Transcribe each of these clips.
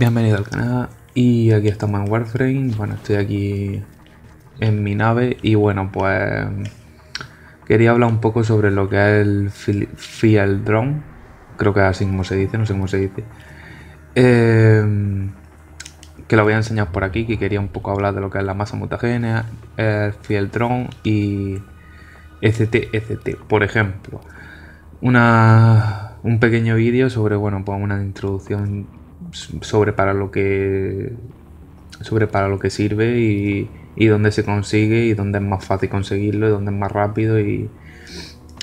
Bienvenido al canal y aquí estamos en Warframe, bueno estoy aquí en mi nave y bueno pues quería hablar un poco sobre lo que es el Field Drone, creo que así como se dice, no sé cómo se dice, em, que lo voy a enseñar por aquí, que quería un poco hablar de lo que es la masa mutagénea, el Field y etc. por ejemplo, una, un pequeño vídeo sobre bueno pues una introducción sobre para lo que sobre para lo que sirve y, y dónde se consigue y dónde es más fácil conseguirlo y dónde es más rápido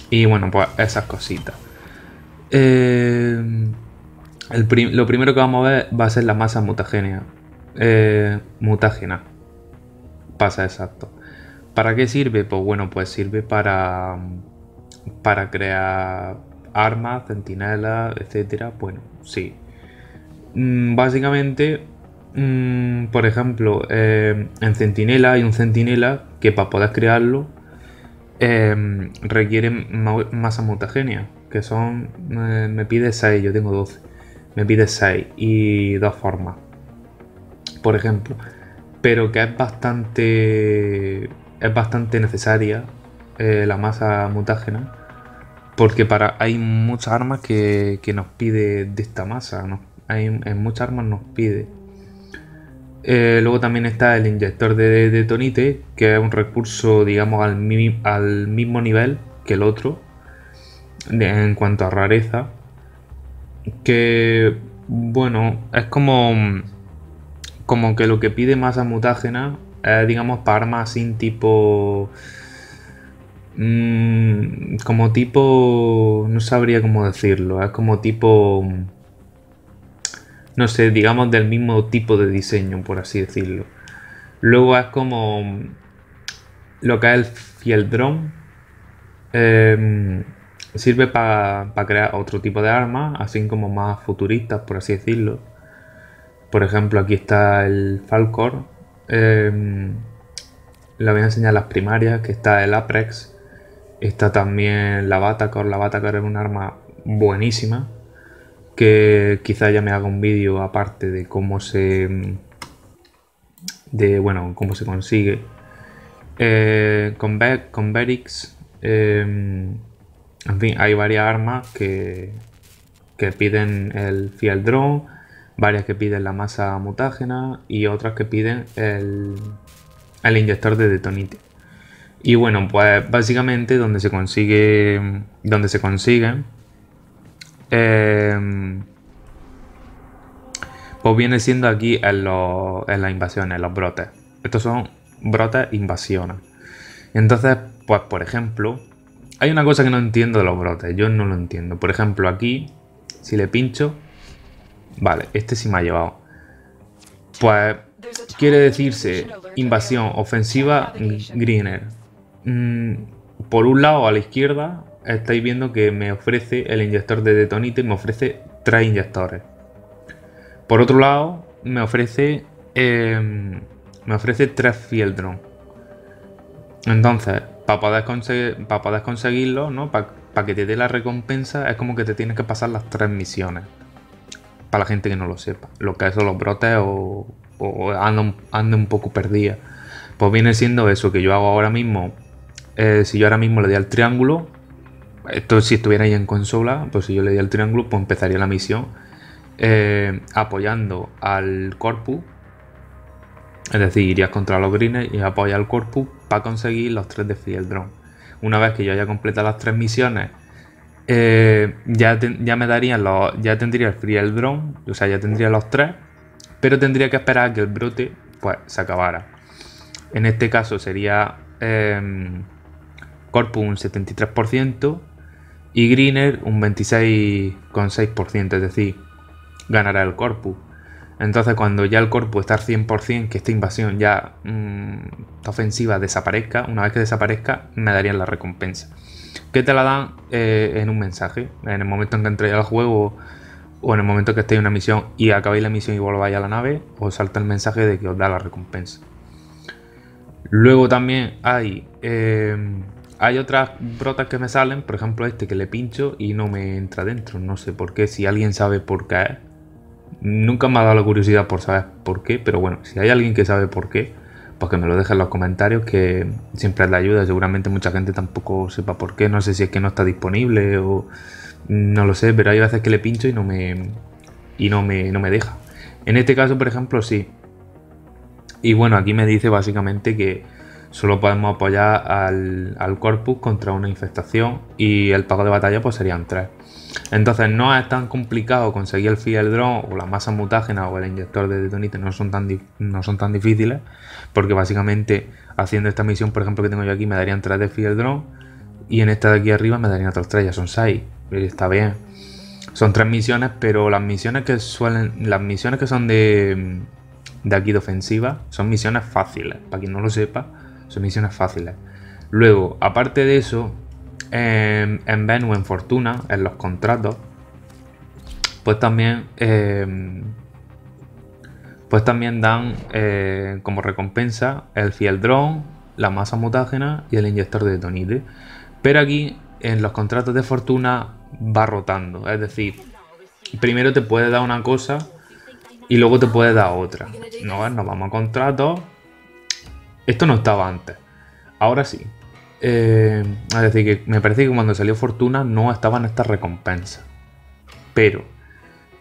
y, bueno, pues esas cositas. Eh, lo primero que vamos a ver va a ser la masa mutagénea. Eh, mutagena, Pasa exacto. ¿Para qué sirve? Pues bueno, pues sirve para, para crear armas, centinelas, etcétera. Bueno, sí, Mm, básicamente, mm, por ejemplo, eh, en Centinela hay un Centinela que para poder crearlo em, requiere masa mutagenia, que son, eh, me pide 6, yo tengo 12, me pide 6 y dos formas, por ejemplo, pero que es bastante, es bastante necesaria eh, la masa mutágena. Porque para, hay muchas armas que, que nos pide de esta masa, ¿no? en muchas armas nos pide. Eh, luego también está el inyector de detonite, que es un recurso, digamos, al, mismo nivel que el otro en cuanto a rareza. Que, bueno, es como, como que lo que pide masa mutágena es, digamos, para armas sin tipo mm, como tipo. No sabría cómo decirlo. Es como tipo no sé, digamos del mismo tipo de diseño, por así decirlo. Luego es como lo que es el Fieldrón. Em, sirve para crear otro tipo de armas, así como más futuristas, por así decirlo. Por ejemplo, aquí está el Falcor. Em, le voy a enseñar las primarias, que está el Aprex. Está también la Batacor. La Batacor es un arma buenísima que quizá ya me haga un vídeo aparte de cómo se de bueno cómo se consigue eh, con, Be em, en fin hay varias armas que, que piden el fiel drone varias que piden la masa mutágena y otras que piden el, el inyector de detonite y bueno pues básicamente donde se consigue donde se consiguen Em, pues viene siendo aquí en, las invasiones, en los brotes. Estos son brotes invasiones. Entonces, pues por ejemplo, hay una cosa que no entiendo de los brotes. Yo no lo entiendo. Por ejemplo, aquí, si le pincho... Vale, este sí me ha llevado. Pues quiere decirse invasión ofensiva greener. Mm, por un lado a la izquierda estáis viendo que me ofrece el inyector de detonite, me ofrece tres inyectores. Por otro lado, me ofrece, em, me ofrece tres fieltron. Entonces, para poder, conseguir, para poder conseguirlo, ¿no? para, que te dé la recompensa, es como que te tienes que pasar las tres misiones. Para la gente que no lo sepa, lo que son los brotes o, ande un poco perdida. Pues viene siendo eso que yo hago ahora mismo eh, si yo ahora mismo le doy al triángulo, esto si estuviera ahí en consola, pues si yo le di al triángulo, pues empezaría la misión eh, apoyando al corpus. Es decir, irías contra los greens y apoyar al corpus para conseguir los tres de Fiel Drone. Una vez que yo haya completado las tres misiones, eh, ya, ya, me darían los. Ya tendría el Friel Drone, o sea, ya tendría los tres, pero tendría que esperar a que el brote pues, se acabara. En este caso sería eh, Corpus un 73%, y Greener un 26,6%, es decir, ganará el corpus. Entonces cuando ya el corpus está al 100%, que esta invasión ya, esta mm, ofensiva desaparezca, una vez que desaparezca, me darían la recompensa. Que te la dan eh, en un mensaje, en el momento en que entréis al juego o en el momento que estéis en una misión y acabéis la misión y volváis a la nave, os salta el mensaje de que os da la recompensa. Luego también hay... Eh, hay otras brotas que me salen, por ejemplo este que le pincho y no me entra dentro. No sé por qué, si alguien sabe por qué. Nunca me ha dado la curiosidad por saber por qué, pero bueno, si hay alguien que sabe por qué, pues que me lo deje en los comentarios, que siempre es la ayuda. Seguramente mucha gente tampoco sepa por qué, no sé si es que no está disponible o no lo sé, pero hay veces que le pincho y no me, y no me, no me deja. En este caso, por ejemplo, sí. Y bueno, aquí me dice básicamente que solo podemos apoyar al, corpus contra una infestación y el pago de batalla pues serían 3. Entonces no es tan complicado conseguir el fiel drone o la masa mutágena o el inyector de detonite no son, tan no son tan difíciles porque básicamente haciendo esta misión por ejemplo que tengo yo aquí me darían 3 de fiel drone y en esta de aquí arriba me darían otras 3, ya son 6, está bien. Son tres misiones pero las misiones que suelen, las misiones que son de, de aquí de ofensiva son misiones fáciles, para quien no lo sepa son misiones fáciles. ¿eh? Luego, aparte de eso, em, en, en o en Fortuna, en los contratos, pues también, em, pues también dan eh, como recompensa el fiel drone la masa mutágena y el inyector de detonite. Pero aquí, en los contratos de Fortuna, va rotando. Es decir, primero te puede dar una cosa y luego te puede dar otra. No, nos vamos a contratos esto no estaba antes. Ahora sí. Eh, es decir, que me parece que cuando salió Fortuna no estaban estas recompensas. Pero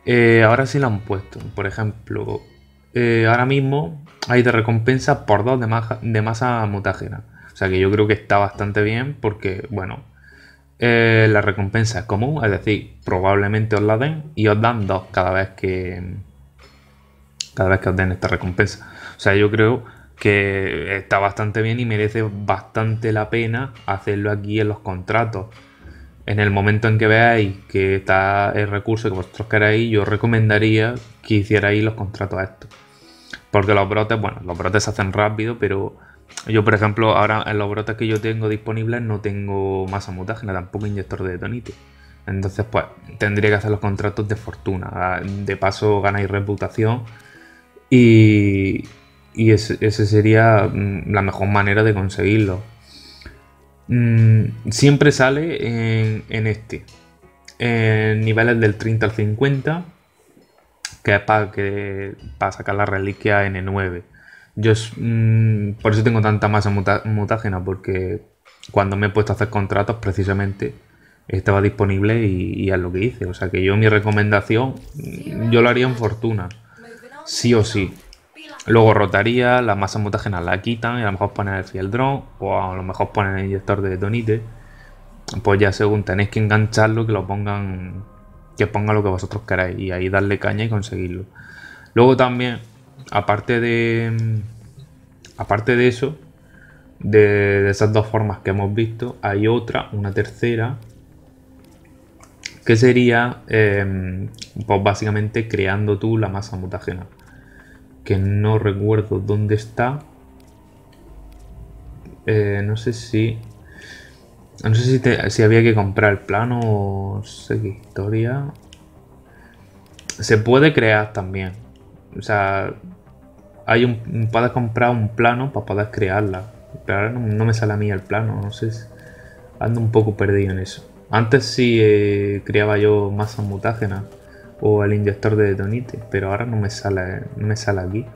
eh, ahora sí la han puesto. Por ejemplo, eh, ahora mismo hay de recompensa por dos de, masa mutágena. O sea que yo creo que está bastante bien porque, bueno, la recompensa es común, es decir, probablemente os la den y os dan dos cada vez que cada vez que os den esta recompensa. O sea, yo creo que está bastante bien y merece bastante la pena hacerlo aquí en los contratos. En el momento en que veáis que está el recurso que vosotros queráis, yo recomendaría que hicierais los contratos a esto. Porque los brotes, bueno, los brotes se hacen rápido, pero yo, por ejemplo, ahora en los brotes que yo tengo disponibles no tengo masa mutágena, tampoco inyector de detonite. Entonces, pues, tendría que hacer los contratos de fortuna. De paso, ganáis reputación y, y esa ese sería mm, la mejor manera de conseguirlo. Mm, siempre sale en, este, en niveles del 30 al 50, que es para sacar la reliquia N9. Yo mm, por eso tengo tanta masa mutágena, porque cuando me he puesto a hacer contratos, precisamente estaba disponible y, y es lo que hice. O sea que yo mi recomendación, yo lo haría en fortuna, sí o sí. Luego rotaría, la masa mutagena la quitan y a lo mejor ponen el drone o a lo mejor ponen el inyector de detonite. Pues ya según tenéis que engancharlo, que lo pongan, que ponga lo que vosotros queráis y ahí darle caña y conseguirlo. Luego también, aparte de, aparte de eso, de, esas dos formas que hemos visto, hay otra, una tercera, que sería, em, pues básicamente creando tú la masa mutagena que no recuerdo dónde está. Eh, no sé si... No sé si, si había que comprar el plano o... No sé qué historia. Se puede crear también. O sea, hay un, puedes comprar un plano para poder crearla. Pero ahora no, me sale a mí el plano, no sé. ando un poco perdido en eso. Antes sí eh, creaba yo masas mutágenas o el inyector de detonite, pero ahora no me sale, no me sale aquí.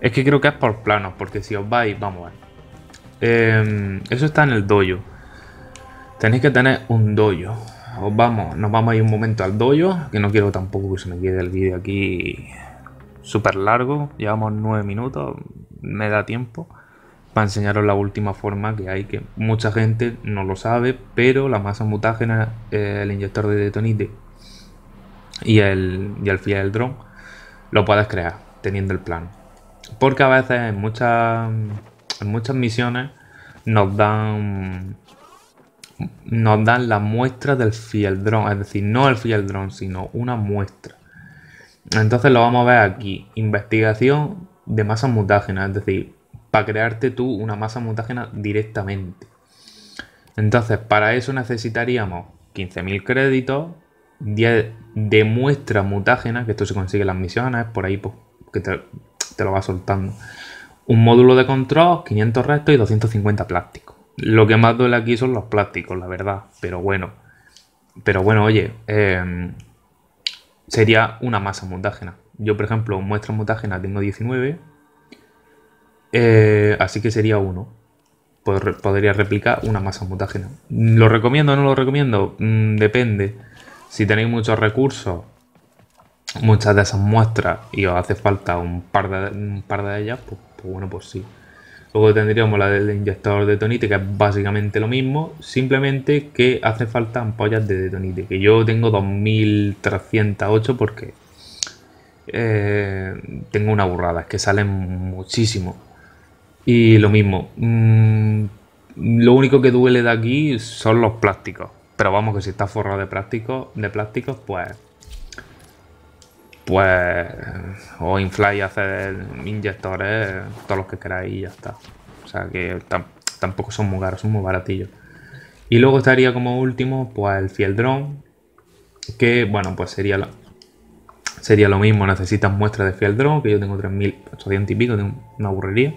Es que creo que es por planos, porque si os vais, vamos a ver. Em, eso está en el dojo. Tenéis que tener un dojo. Os vamos, nos vamos a ir un momento al dojo, que no quiero tampoco que se me quede el vídeo aquí súper largo. Llevamos nueve minutos, me da tiempo para enseñaros la última forma que hay, que mucha gente no lo sabe, pero la masa mutágena, eh, el inyector de detonite y el, y fiel dron lo puedes crear teniendo el plan. Porque a veces en muchas, muchas misiones nos dan nos dan la muestra del fiel dron es decir, no el fiel dron sino una muestra. Entonces lo vamos a ver aquí, investigación de masa mutágena. es decir, para crearte tú una masa mutágena directamente. Entonces, para eso necesitaríamos 15.000 créditos, 10 de muestra mutágena, que esto se consigue en las misiones, por ahí pues, que te, lo va soltando. Un módulo de control, 500 restos y 250 plásticos. Lo que más duele aquí son los plásticos, la verdad, pero bueno. Pero bueno, oye, em, sería una masa mutágena. Yo, por ejemplo, muestra mutágena tengo 19, eh, así que sería uno podría replicar una masa mutágena. ¿Lo recomiendo o no lo recomiendo? Mm, depende. Si tenéis muchos recursos, muchas de esas muestras y os hace falta un par de, par de ellas, pues, pues, bueno, pues sí. Luego tendríamos la del inyector de detonite, que es básicamente lo mismo, simplemente que hace falta ampollas de detonite, que yo tengo 2308 porque eh, tengo una burrada, es que salen muchísimo. Y lo mismo, mm, lo único que duele de aquí son los plásticos. Pero vamos, que si está forrado de plásticos, de plásticos, pues. Pues. O y hacer inyectores, todos los que queráis y ya está. O sea que tampoco son muy caros, son muy baratillos. Y luego estaría como último, pues el drone Que bueno, pues sería lo, sería lo mismo. Necesitas muestras de drone que yo tengo 3.800 y pico, de una burrería.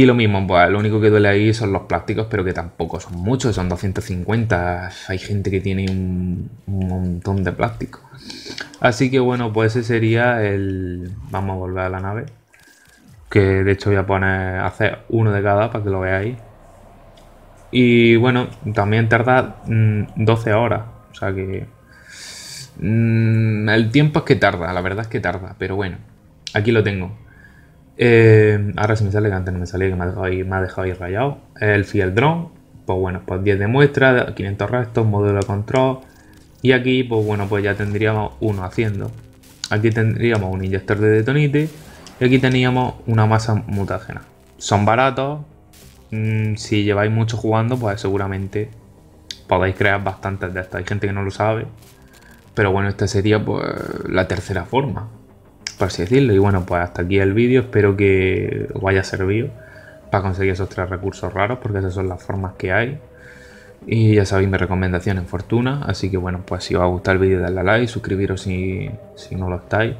Y lo mismo, pues, lo único que duele ahí son los plásticos, pero que tampoco son muchos, son 250. Hay gente que tiene un, montón de plástico. Así que bueno, pues ese sería el... Vamos a volver a la nave. Que de hecho voy a poner, hacer uno de cada para que lo veáis. Y bueno, también tarda 12 mm, horas. O sea que... Mm, el tiempo es que tarda, la verdad es que tarda. Pero bueno, aquí lo tengo. Eh, ahora sí me sale, que antes no me salía, que me ha dejado ir rayado. El Drone, pues bueno, pues 10 de muestra, 500 restos, modelo de control. Y aquí, pues bueno, pues ya tendríamos uno haciendo. Aquí tendríamos un inyector de detonite y aquí teníamos una masa mutágena. Son baratos, mm, si lleváis mucho jugando, pues seguramente podéis crear bastantes de estas. Hay gente que no lo sabe, pero bueno, esta sería pues, la tercera forma por así decirlo. Y bueno, pues hasta aquí el vídeo. Espero que os haya servido para conseguir esos tres recursos raros, porque esas son las formas que hay. Y ya sabéis mi recomendación en Fortuna. Así que bueno, pues si os ha gustado el vídeo, dadle a like, suscribiros si, no lo estáis.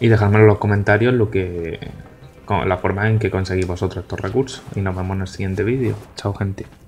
Y dejadme en los comentarios lo que, la forma en que conseguís vosotros estos recursos. Y nos vemos en el siguiente vídeo. Chao gente.